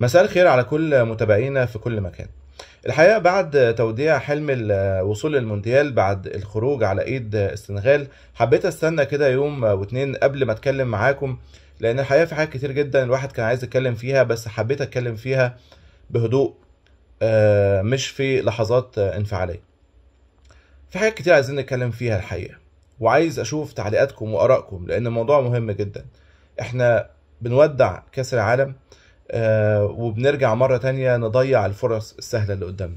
مساء الخير على كل متابعينا في كل مكان الحقيقة بعد توديع حلم الوصول للمونديال بعد الخروج على ايد السنغال حبيت استنى كده يوم واتنين قبل ما اتكلم معاكم لان الحقيقة في حاجات كتير جدا الواحد كان عايز يتكلم فيها بس حبيت اتكلم فيها بهدوء آه، مش في لحظات انفعالية في حاجات كتير عايزين نتكلم فيها الحقيقة وعايز اشوف تعليقاتكم وارائكم لان الموضوع مهم جدا احنا بنودع كاس العالم آه، وبنرجع مرة تانية نضيع الفرص السهلة اللي قدامنا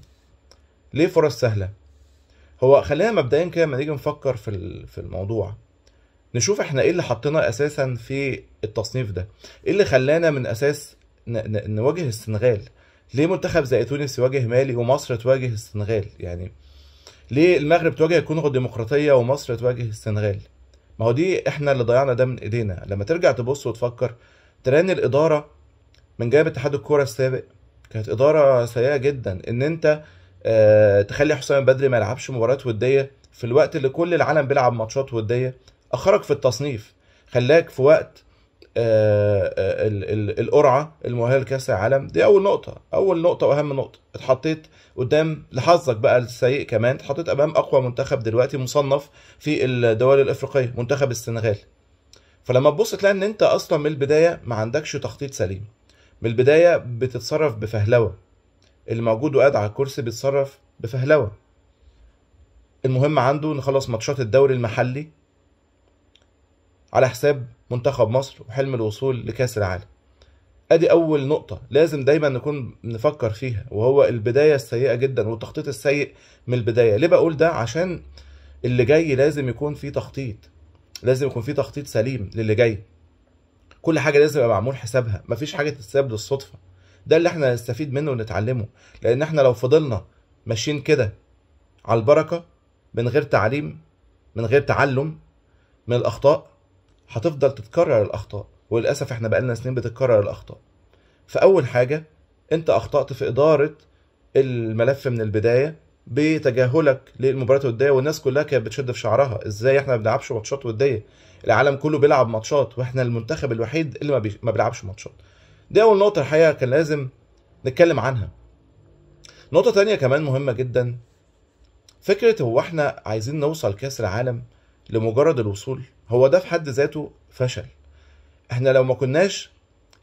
ليه فرص سهلة؟ هو خلينا مبدئيا كده لما نيجي نفكر في في الموضوع نشوف احنا ايه اللي حطينا اساسا في التصنيف ده ايه اللي خلانا من اساس نواجه السنغال ليه منتخب زي تونس يواجه مالي ومصر تواجه السنغال يعني ليه المغرب تواجه الكونغو الديمقراطيه ومصر تواجه السنغال ما هو دي احنا اللي ضيعنا ده من ايدينا لما ترجع تبص وتفكر تلاقي ان الاداره من جانب اتحاد الكوره السابق كانت اداره سيئه جدا ان انت آه، تخلي حسام بدري ما يلعبش مباريات وديه في الوقت اللي كل العالم بيلعب ماتشات وديه اخرك في التصنيف خلاك في وقت آه، آه، القرعه المؤهله لكاس العالم دي اول نقطه اول نقطه واهم نقطه اتحطيت قدام لحظك بقى السيء كمان اتحطيت امام اقوى منتخب دلوقتي مصنف في الدول الافريقيه منتخب السنغال فلما تبص تلاقي ان انت اصلا من البدايه ما عندكش تخطيط سليم من البداية بتتصرف بفهلوة اللي موجود وقاعد على الكرسي بيتصرف بفهلوة المهم عنده نخلص ماتشات الدوري المحلي على حساب منتخب مصر وحلم الوصول لكأس العالم ادي اول نقطه لازم دايما نكون نفكر فيها وهو البدايه السيئه جدا والتخطيط السيء من البدايه ليه بقول ده عشان اللي جاي لازم يكون فيه تخطيط لازم يكون فيه تخطيط سليم للي جاي كل حاجه لازم يبقى معمول حسابها مفيش حاجه تتساب للصدفه ده اللي احنا هنستفيد منه ونتعلمه لان احنا لو فضلنا ماشيين كده على البركه من غير تعليم من غير تعلم من الاخطاء هتفضل تتكرر الاخطاء وللاسف احنا بقالنا سنين بتتكرر الاخطاء فاول حاجه انت اخطات في اداره الملف من البدايه بتجاهلك للمباريات الوديه والناس كلها كانت بتشد في شعرها ازاي احنا ما بنلعبش ماتشات وديه العالم كله بيلعب ماتشات واحنا المنتخب الوحيد اللي ما, بي... ما بيلعبش ماتشات دي اول نقطه الحقيقه كان لازم نتكلم عنها نقطه تانية كمان مهمه جدا فكره هو احنا عايزين نوصل كاس العالم لمجرد الوصول هو ده في حد ذاته فشل احنا لو ما كناش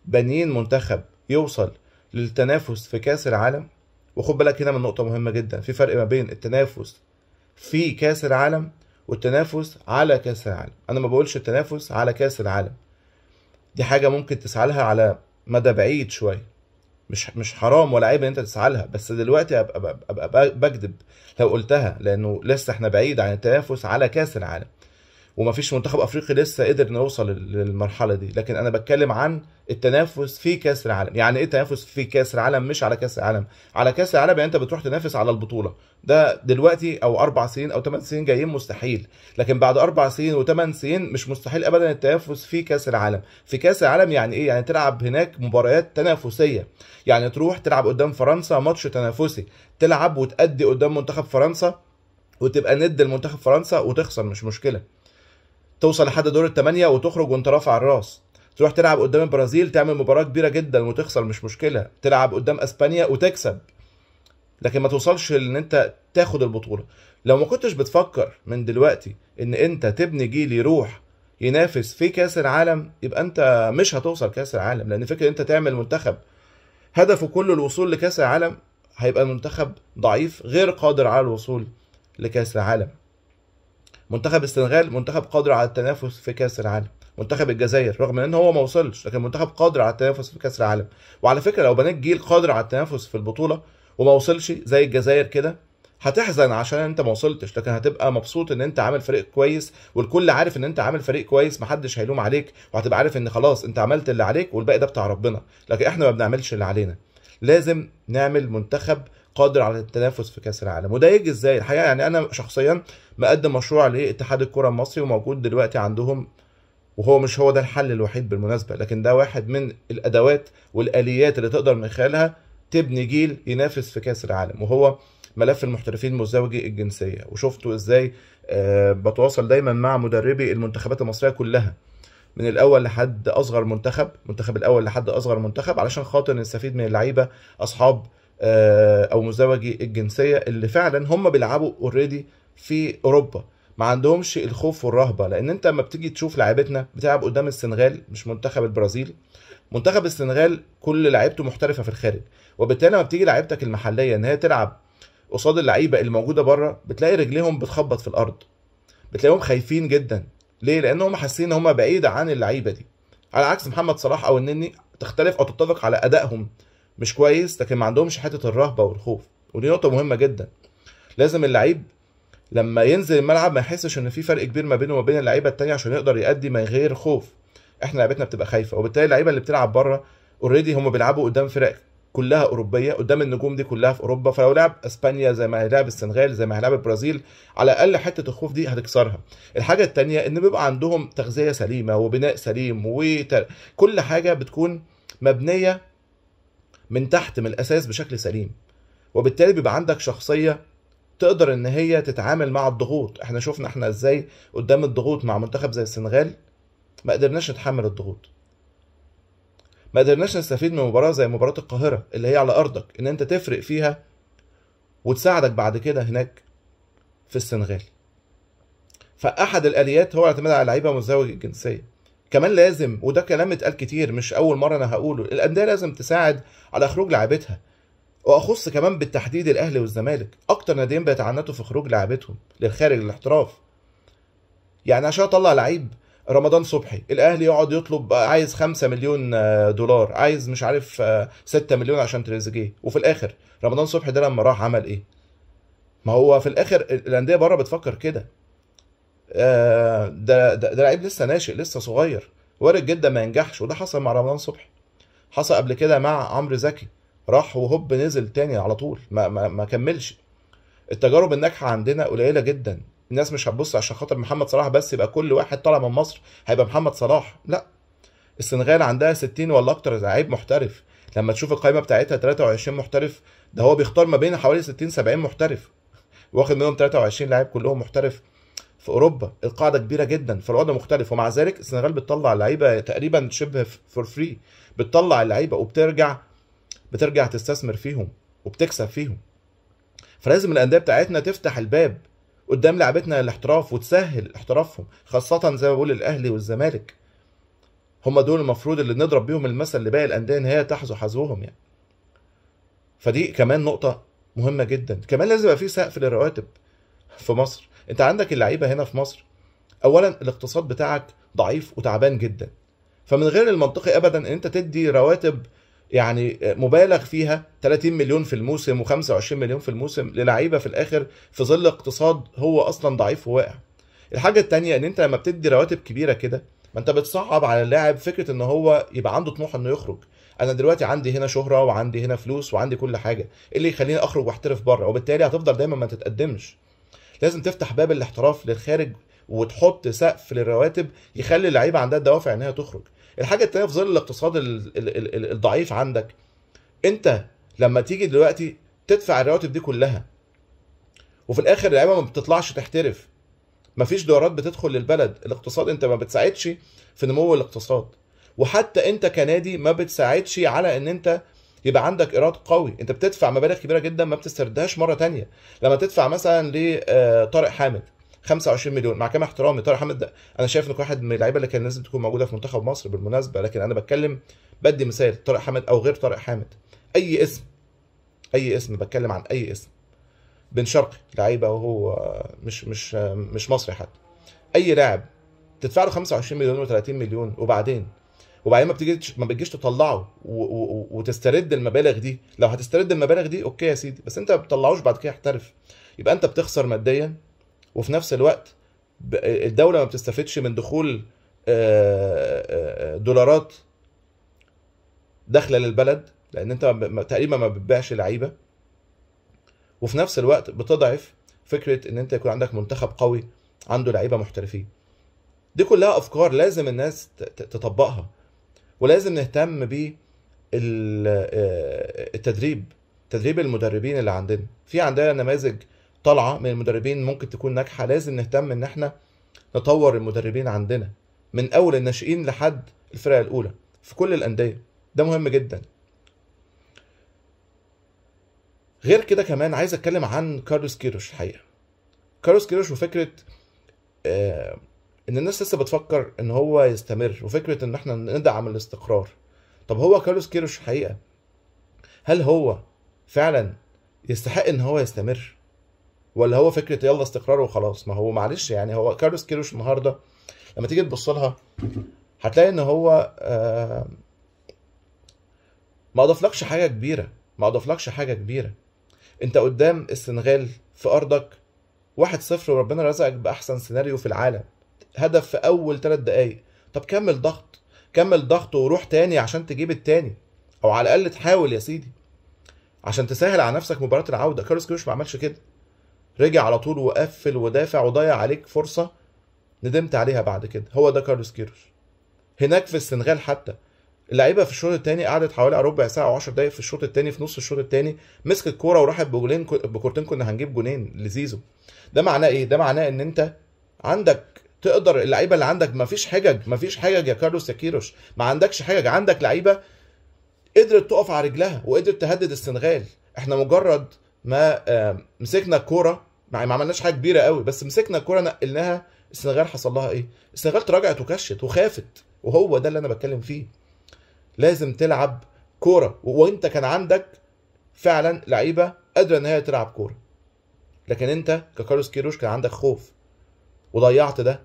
بانيين منتخب يوصل للتنافس في كاس العالم وخد بالك هنا من نقطه مهمه جدا في فرق ما بين التنافس في كاس العالم والتنافس على كاس العالم انا ما بقولش التنافس على كاس العالم دي حاجه ممكن تسعى لها على مدى بعيد شويه مش مش حرام ولا عيب ان انت تسعى لها بس دلوقتي ابقى, أبقى, بكذب لو قلتها لانه لسه احنا بعيد عن التنافس على كاس العالم ومفيش منتخب افريقي لسه قدر نوصل للمرحله دي لكن انا بتكلم عن التنافس في كاس العالم يعني ايه تنافس في كاس العالم مش على كاس العالم على كاس العالم يعني انت بتروح تنافس على البطوله ده دلوقتي او اربع سنين او ثمان سنين جايين مستحيل لكن بعد اربع سنين وثمان سنين مش مستحيل ابدا التنافس في كاس العالم في كاس العالم يعني ايه يعني تلعب هناك مباريات تنافسيه يعني تروح تلعب قدام فرنسا ماتش تنافسي تلعب وتأدي قدام منتخب فرنسا وتبقى ند المنتخب فرنسا وتخسر مش مشكله توصل لحد دور الثمانية وتخرج وانت رافع الراس تروح تلعب قدام البرازيل تعمل مباراة كبيرة جدا وتخسر مش مشكلة تلعب قدام اسبانيا وتكسب لكن ما توصلش ان انت تاخد البطولة لو ما كنتش بتفكر من دلوقتي ان انت تبني جيل يروح ينافس في كاس العالم يبقى انت مش هتوصل كاس العالم لان فكره انت تعمل منتخب هدفه كله الوصول لكاس العالم هيبقى المنتخب ضعيف غير قادر على الوصول لكاس العالم منتخب السنغال منتخب قادر على التنافس في كاس العالم منتخب الجزائر رغم ان هو ما وصلش لكن منتخب قادر على التنافس في كاس العالم وعلى فكره لو بنيت جيل قادر على التنافس في البطوله وما وصلش زي الجزائر كده هتحزن عشان انت ما وصلتش لكن هتبقى مبسوط ان انت عامل فريق كويس والكل عارف ان انت عامل فريق كويس محدش هيلوم عليك وهتبقى عارف ان خلاص انت عملت اللي عليك والباقي ده بتاع ربنا لكن احنا ما بنعملش اللي علينا لازم نعمل منتخب قادر على التنافس في كاس العالم وده يجي ازاي الحقيقه يعني انا شخصيا مقدم مشروع لاتحاد الكره المصري وموجود دلوقتي عندهم وهو مش هو ده الحل الوحيد بالمناسبه لكن ده واحد من الادوات والاليات اللي تقدر من خلالها تبني جيل ينافس في كاس العالم وهو ملف المحترفين مزدوجي الجنسيه وشفتوا ازاي آه، بتواصل دايما مع مدربي المنتخبات المصريه كلها من الاول لحد اصغر منتخب المنتخب الاول لحد اصغر منتخب علشان خاطر نستفيد من اللعيبه اصحاب آه، او مزدوجي الجنسيه اللي فعلا هم بيلعبوا اوريدي في اوروبا ما عندهمش الخوف والرهبه لان انت لما بتيجي تشوف لعيبتنا بتلعب قدام السنغال مش منتخب البرازيل منتخب السنغال كل لعيبته محترفه في الخارج وبالتالي لما بتيجي لعيبتك المحليه ان هي تلعب قصاد اللعيبه الموجوده بره بتلاقي رجليهم بتخبط في الارض بتلاقيهم خايفين جدا ليه لانهم حاسين ان هم بعيد عن اللعيبه دي على عكس محمد صلاح او النني تختلف او تتفق على ادائهم مش كويس لكن ما عندهمش حته الرهبه والخوف ودي نقطه مهمه جدا لازم اللعيب لما ينزل الملعب ما يحسش ان في فرق كبير ما بينه وما بين اللعيبه التانية عشان يقدر يأدي من غير خوف احنا لعبتنا بتبقى خايفه وبالتالي اللعيبه اللي بتلعب بره اوريدي هم بيلعبوا قدام فرق كلها اوروبيه قدام النجوم دي كلها في اوروبا فلو لعب اسبانيا زي ما هيلعب السنغال زي ما هيلعب البرازيل على الاقل حته الخوف دي هتكسرها الحاجه الثانيه ان بيبقى عندهم تغذيه سليمه وبناء سليم وكل حاجه بتكون مبنيه من تحت من الاساس بشكل سليم وبالتالي بيبقى عندك شخصيه تقدر ان هي تتعامل مع الضغوط احنا شفنا احنا ازاي قدام الضغوط مع منتخب زي السنغال ما قدرناش نتحمل الضغوط ما قدرناش نستفيد من مباراه زي مباراه القاهره اللي هي على ارضك ان انت تفرق فيها وتساعدك بعد كده هناك في السنغال فاحد الاليات هو الاعتماد على اللعيبه مزدوجه الجنسيه كمان لازم وده كلام اتقال كتير مش اول مره انا هقوله الانديه لازم تساعد على خروج لعيبتها واخص كمان بالتحديد الاهلي والزمالك اكتر ناديين بيتعنتوا في خروج لعيبتهم للخارج للاحتراف يعني عشان اطلع لعيب رمضان صبحي الاهلي يقعد يطلب عايز 5 مليون آه، دولار عايز مش عارف 6 آه، مليون عشان تريزيجيه وفي الاخر رمضان صبحي ده لما راح عمل ايه ما هو في الاخر الانديه بره بتفكر كده آه، ده ده, لعيب لسه ناشئ لسه صغير وارد جدا ما ينجحش وده حصل مع رمضان صبحي حصل قبل كده مع عمرو زكي راح وهوب نزل تاني على طول ما, ما, ما كملش التجارب الناجحه عندنا قليله جدا الناس مش هتبص عشان خاطر محمد صلاح بس يبقى كل واحد طالع من مصر هيبقى محمد صلاح لا السنغال عندها 60 ولا اكتر لعيب محترف لما تشوف القائمه بتاعتها 23 محترف ده هو بيختار ما بين حوالي 60 70 محترف واخد منهم 23 لاعب كلهم محترف في اوروبا القاعده كبيره جدا فالوضع مختلف ومع ذلك السنغال بتطلع لعيبه تقريبا شبه فور فري بتطلع اللعيبه وبترجع بترجع تستثمر فيهم وبتكسب فيهم فلازم الانديه بتاعتنا تفتح الباب قدام لعبتنا الاحتراف وتسهل احترافهم خاصه زي ما بقول الاهلي والزمالك هم دول المفروض اللي نضرب بيهم المثل لباقي الانديه ان هي تحذو حذوهم يعني فدي كمان نقطه مهمه جدا كمان لازم يبقى في سقف للرواتب في مصر انت عندك اللعيبه هنا في مصر اولا الاقتصاد بتاعك ضعيف وتعبان جدا فمن غير المنطقي ابدا ان انت تدي رواتب يعني مبالغ فيها 30 مليون في الموسم و25 مليون في الموسم للعيبه في الاخر في ظل اقتصاد هو اصلا ضعيف وواقع الحاجه الثانيه ان انت لما بتدي رواتب كبيره كده ما انت بتصعب على اللاعب فكره ان هو يبقى عنده طموح انه يخرج انا دلوقتي عندي هنا شهره وعندي هنا فلوس وعندي كل حاجه ايه اللي يخليني اخرج واحترف بره وبالتالي هتفضل دايما ما تتقدمش لازم تفتح باب الاحتراف للخارج وتحط سقف للرواتب يخلي اللعيبه عندها الدوافع ان هي تخرج الحاجه الثانيه في ظل الاقتصاد الضعيف عندك انت لما تيجي دلوقتي تدفع الرواتب دي كلها وفي الاخر اللعيبه ما بتطلعش تحترف مفيش دورات بتدخل للبلد الاقتصاد انت ما بتساعدش في نمو الاقتصاد وحتى انت كنادي ما بتساعدش على ان انت يبقى عندك ايراد قوي انت بتدفع مبالغ كبيره جدا ما بتستردهاش مره تانية لما تدفع مثلا لطارق آه، حامد 25 مليون مع كامل احترامي طارق حامد ده انا شايف انك واحد من اللعيبه اللي كان لازم تكون موجوده في منتخب مصر بالمناسبه لكن انا بتكلم بدي مثال طارق حامد او غير طارق حامد اي اسم اي اسم بتكلم عن اي اسم بن شرقي لعيبه وهو آه، مش مش آه، مش مصري حتى اي لاعب تدفع له 25 مليون و30 مليون وبعدين وبعدين ما بتجيش ما بتجيش تطلعه وتسترد المبالغ دي لو هتسترد المبالغ دي اوكي يا سيدي بس انت ما بتطلعوش بعد كده يحترف يبقى انت بتخسر ماديا وفي نفس الوقت الدوله ما بتستفدش من دخول آه، آه، آه، دولارات داخله للبلد لان انت تقريبا ما بتبيعش لعيبه وفي نفس الوقت بتضعف فكره ان انت يكون عندك منتخب قوي عنده لعيبه محترفين دي كلها افكار لازم الناس تطبقها ولازم نهتم بالتدريب آه، تدريب المدربين اللي عندنا في عندنا نماذج طالعه من المدربين ممكن تكون ناجحه لازم نهتم ان احنا نطور المدربين عندنا من اول الناشئين لحد الفرقه الاولى في كل الانديه ده مهم جدا غير كده كمان عايز اتكلم عن كارلوس كيروش الحقيقه كارلوس كيروش وفكره آه ان الناس لسه بتفكر ان هو يستمر وفكره ان احنا ندعم الاستقرار طب هو كارلوس كيروش حقيقه هل هو فعلا يستحق ان هو يستمر ولا هو فكره يلا استقرار وخلاص ما هو معلش يعني هو كارلوس كيروش النهارده لما تيجي تبص لها هتلاقي ان هو آه، ما اضافلكش حاجه كبيره ما اضافلكش حاجه كبيره انت قدام السنغال في ارضك واحد صفر وربنا رزقك باحسن سيناريو في العالم هدف في اول ثلاث دقائق طب كمل ضغط كمل ضغط وروح تاني عشان تجيب التاني او على الاقل تحاول يا سيدي عشان تسهل على نفسك مباراه العوده كارلوس كيروش ما عملش كده رجع على طول وقفل ودافع وضيع عليك فرصه ندمت عليها بعد كده هو ده كارلوس كيروش هناك في السنغال حتى اللعيبه في الشوط الثاني قعدت حوالي ربع ساعه و10 دقائق في الشوط الثاني في نص الشوط الثاني مسكت كوره وراحت بجولين بكورتين كنا هنجيب جونين لزيزو ده معناه ايه ده معناه ان انت عندك تقدر اللعيبه اللي عندك ما فيش حجج ما فيش حجج يا كارلوس يا كيروش ما عندكش حجج عندك لعيبه قدرت تقف على رجلها وقدرت تهدد السنغال احنا مجرد ما آه، مسكنا الكوره ما عملناش حاجه كبيره قوي بس مسكنا الكوره نقلناها السنغال حصل لها ايه السنغال تراجعت وكشت وخافت وهو ده اللي انا بتكلم فيه لازم تلعب كوره وانت كان عندك فعلا لعيبه قادره ان هي تلعب كوره لكن انت ككارلوس كيروش كان عندك خوف وضيعت ده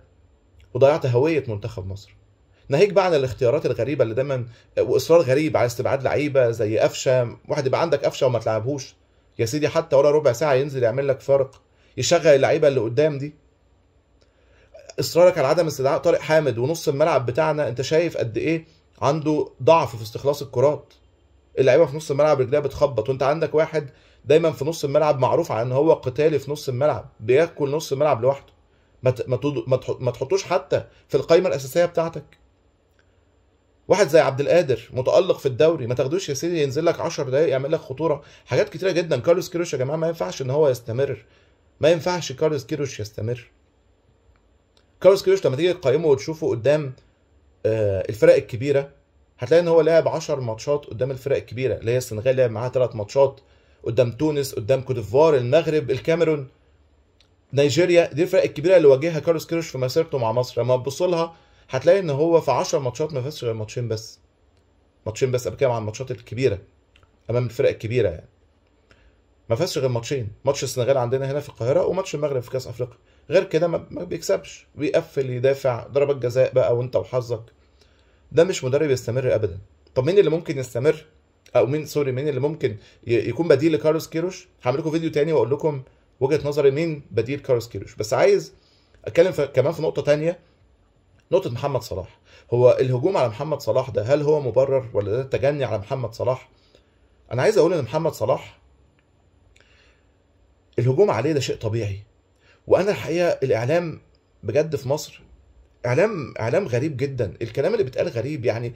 وضيعت هويه منتخب مصر ناهيك بقى عن الاختيارات الغريبه اللي دايما واصرار غريب على استبعاد لعيبه زي قفشه واحد يبقى عندك قفشه وما تلعبهوش يا سيدي حتى ولا ربع ساعه ينزل يعمل لك فرق يشغل اللعيبه اللي قدام دي اصرارك على عدم استدعاء طارق حامد ونص الملعب بتاعنا انت شايف قد ايه عنده ضعف في استخلاص الكرات اللعيبه في نص الملعب رجليها بتخبط وانت عندك واحد دايما في نص الملعب معروف عن ان هو قتالي في نص الملعب بياكل نص الملعب لوحده ما تحطوش حتى في القائمه الاساسيه بتاعتك واحد زي عبد القادر متالق في الدوري ما تاخدوش يا سيدي ينزل لك 10 دقايق يعمل لك خطوره حاجات كتيره جدا كارلوس كيروش يا جماعه ما ينفعش ان هو يستمر ما ينفعش كارلوس كيروش يستمر كارلوس كيروش لما تيجي تقيمه وتشوفه قدام آه، الفرق الكبيره هتلاقي ان هو لعب 10 ماتشات قدام الفرق الكبيره اللي هي السنغال لعب معاها 3 ماتشات قدام تونس قدام كوت ديفوار المغرب الكاميرون نيجيريا دي الفرق الكبيره اللي واجهها كارلوس كيروش في مسيرته مع مصر لما تبص لها هتلاقي ان هو في 10 ماتشات ما فازش غير ماتشين بس ماتشين بس كده عن الماتشات الكبيره امام الفرق الكبيره يعني ما فازش غير ماتشين ماتش السنغال عندنا هنا في القاهره وماتش المغرب في كاس افريقيا غير كده ما بيكسبش بيقفل يدافع ضربات جزاء بقى وانت وحظك ده مش مدرب يستمر ابدا طب مين اللي ممكن يستمر او مين سوري مين اللي ممكن يكون بديل لكارلوس كيروش هعمل لكم فيديو تاني واقول لكم وجهه نظري مين بديل كارلوس كيروش بس عايز اتكلم كمان في نقطه تانية نقطه محمد صلاح هو الهجوم على محمد صلاح ده هل هو مبرر ولا ده تجني على محمد صلاح انا عايز اقول ان محمد صلاح الهجوم عليه ده شيء طبيعي وانا الحقيقه الاعلام بجد في مصر اعلام اعلام غريب جدا الكلام اللي بيتقال غريب يعني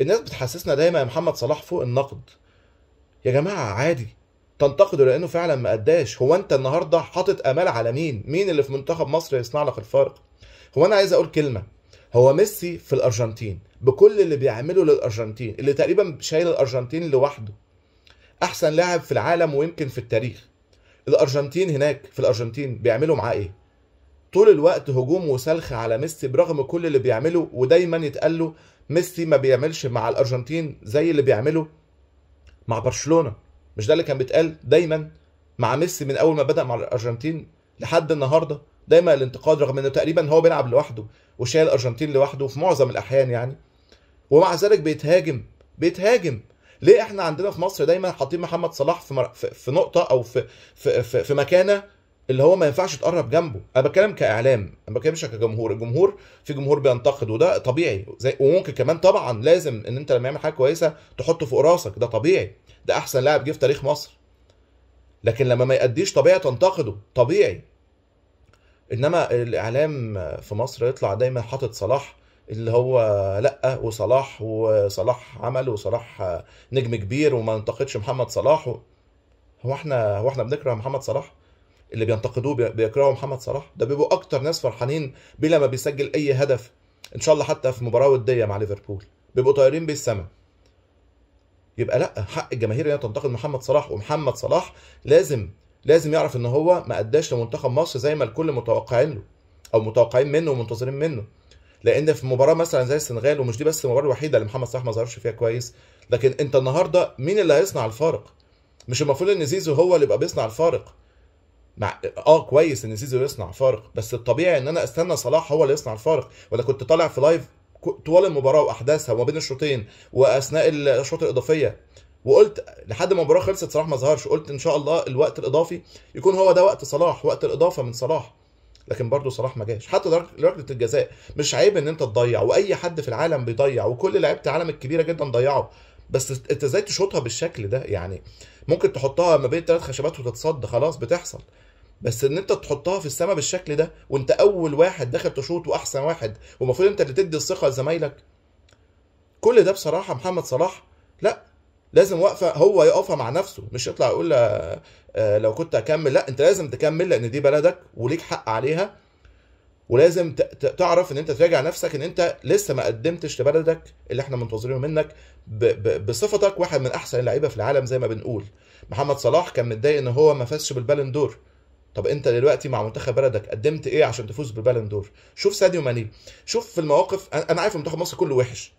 الناس بتحسسنا دايما يا محمد صلاح فوق النقد يا جماعه عادي تنتقده لانه فعلا ما اداش هو انت النهارده حاطط امال على مين مين اللي في منتخب مصر يصنع لك الفارق هو انا عايز اقول كلمه هو ميسي في الارجنتين بكل اللي بيعمله للارجنتين اللي تقريبا شايل الارجنتين لوحده احسن لاعب في العالم ويمكن في التاريخ الارجنتين هناك في الارجنتين بيعملوا معاه ايه طول الوقت هجوم وسلخ على ميسي برغم كل اللي بيعمله ودايما يتقال له ميسي ما بيعملش مع الارجنتين زي اللي بيعمله مع برشلونه مش ده اللي كان بيتقال دايما مع ميسي من اول ما بدا مع الارجنتين لحد النهارده دايما الانتقاد رغم انه تقريبا هو بيلعب لوحده وشايل الارجنتين لوحده في معظم الاحيان يعني ومع ذلك بيتهاجم بيتهاجم ليه احنا عندنا في مصر دايما حاطين محمد صلاح في, مر... في نقطه او في في في, في مكانه اللي هو ما ينفعش تقرب جنبه انا بتكلم كاعلام انا بتكلمش كجمهور الجمهور في جمهور بينتقد وده طبيعي زي وممكن كمان طبعا لازم ان انت لما يعمل حاجه كويسه تحطه فوق راسك ده طبيعي ده احسن لاعب جه في تاريخ مصر لكن لما ما يأديش طبيعي تنتقده طبيعي انما الاعلام في مصر يطلع دايما حاطط صلاح اللي هو لا وصلاح وصلاح عمل وصلاح نجم كبير وما ننتقدش محمد صلاح هو احنا هو احنا بنكره محمد صلاح اللي بينتقدوه بيكرهوا محمد صلاح ده بيبقوا اكتر ناس فرحانين بلا ما بيسجل اي هدف ان شاء الله حتى في مباراه وديه مع ليفربول بيبقوا طايرين بالسما يبقى لا حق الجماهير ان هي تنتقد محمد صلاح ومحمد صلاح لازم لازم يعرف ان هو ما اداش لمنتخب مصر زي ما الكل متوقعين له او متوقعين منه ومنتظرين منه لان في مباراه مثلا زي السنغال ومش دي بس المباراه الوحيده اللي محمد صلاح ما ظهرش فيها كويس لكن انت النهارده مين اللي هيصنع الفارق مش المفروض ان زيزو هو اللي يبقى بيصنع الفارق مع اه كويس ان زيزو يصنع فارق بس الطبيعي ان انا استنى صلاح هو اللي يصنع الفارق وانا كنت طالع في لايف طوال المباراه واحداثها وما بين الشوطين واثناء الشوط الاضافيه وقلت لحد ما المباراه خلصت صلاح ما ظهرش قلت ان شاء الله الوقت الاضافي يكون هو ده وقت صلاح وقت الاضافه من صلاح لكن برضه صلاح ما جاش حتى ركله الجزاء مش عيب ان انت تضيع واي حد في العالم بيضيع وكل لعيبه العالم الكبيره جدا ضيعوا بس انت ازاي تشوطها بالشكل ده يعني ممكن تحطها ما بين ثلاث خشبات وتتصد خلاص بتحصل بس ان انت تحطها في السماء بالشكل ده وانت اول واحد داخل تشوط واحسن واحد والمفروض انت اللي تدي الثقه لزمايلك كل ده بصراحه محمد صلاح لا لازم واقفه هو يقفها مع نفسه مش يطلع يقول آه، آه، لو كنت اكمل لا انت لازم تكمل لان دي بلدك وليك حق عليها ولازم تعرف ان انت تراجع نفسك ان انت لسه ما قدمتش لبلدك اللي احنا منتظرينه منك بصفتك واحد من احسن اللعيبه في العالم زي ما بنقول محمد صلاح كان متضايق ان هو ما فازش بالبالون دور طب انت دلوقتي مع منتخب بلدك قدمت ايه عشان تفوز بالبالون دور شوف ساديو ماني شوف في المواقف انا عارف منتخب مصر كله وحش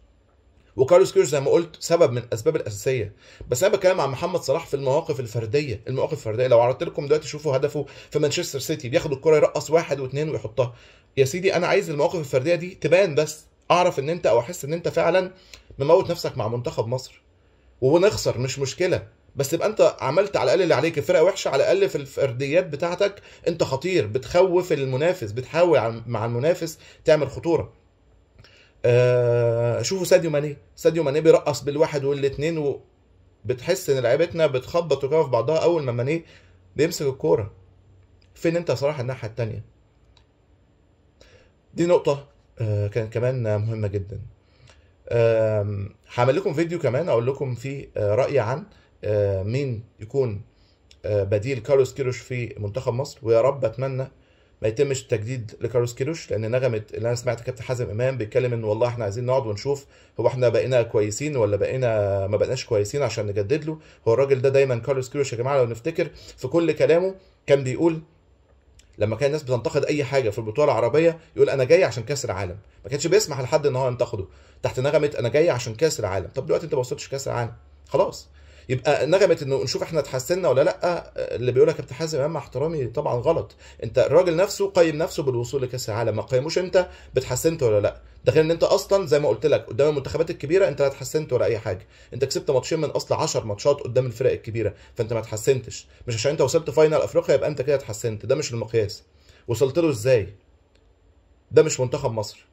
وكارلوس كيروش زي ما قلت سبب من الاسباب الاساسيه بس انا بتكلم عن محمد صلاح في المواقف الفرديه المواقف الفرديه لو عرضت لكم دلوقتي شوفوا هدفه في مانشستر سيتي بياخد الكره يرقص واحد واثنين ويحطها يا سيدي انا عايز المواقف الفرديه دي تبان بس اعرف ان انت او احس ان انت فعلا مموت نفسك مع منتخب مصر ونخسر مش مشكله بس يبقى انت عملت على الاقل اللي عليك الفرقه وحشه على الاقل في الفرديات بتاعتك انت خطير بتخوف المنافس بتحاول مع المنافس تعمل خطوره آه، شوفوا ساديو ماني ساديو ماني بيرقص بالواحد والاثنين وبتحس بتحس ان لعيبتنا بتخبط وكده في بعضها اول ما ماني بيمسك الكوره فين انت صراحه الناحيه الثانيه دي نقطة آه، كانت كمان مهمة جدا هعمل لكم فيديو كمان اقول لكم فيه آه، رأي عن آه، مين يكون بديل كارلوس كيروش في منتخب مصر ويا رب اتمنى ما يتمش التجديد لكارلوس كيروش لان نغمه اللي انا سمعت كابتن حازم امام بيتكلم ان والله احنا عايزين نقعد ونشوف هو احنا بقينا كويسين ولا بقينا ما بقناش كويسين عشان نجدد له هو الراجل ده دا دايما كارلوس كيروش يا جماعه لو نفتكر في كل كلامه كان بيقول لما كان الناس بتنتقد اي حاجه في البطوله العربيه يقول انا جاي عشان كاس العالم ما كانش بيسمح لحد ان هو ينتقده تحت نغمه انا جاي عشان كاس العالم طب دلوقتي انت ما وصلتش كاس العالم خلاص يبقى نغمه انه نشوف احنا اتحسنا ولا لا اللي بيقول لك ابن حازم امام احترامي طبعا غلط انت الراجل نفسه قيم نفسه بالوصول لكاس العالم ما قيموش انت بتحسنت ولا لا ده غير ان انت اصلا زي ما قلت لك قدام المنتخبات الكبيره انت لا اتحسنت ولا اي حاجه انت كسبت ماتشين من اصل 10 ماتشات قدام الفرق الكبيره فانت ما اتحسنتش مش عشان انت وصلت فاينل افريقيا يبقى انت كده اتحسنت ده مش المقياس وصلت له ازاي ده مش منتخب مصر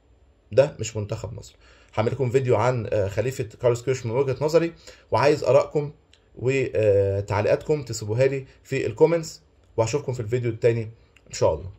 ده مش منتخب مصر هعمل لكم فيديو عن آه، خليفه كارلوس كيرش من وجهه نظري وعايز ارائكم وتعليقاتكم تسيبوها لي في الكومنتس واشوفكم في الفيديو التاني ان شاء الله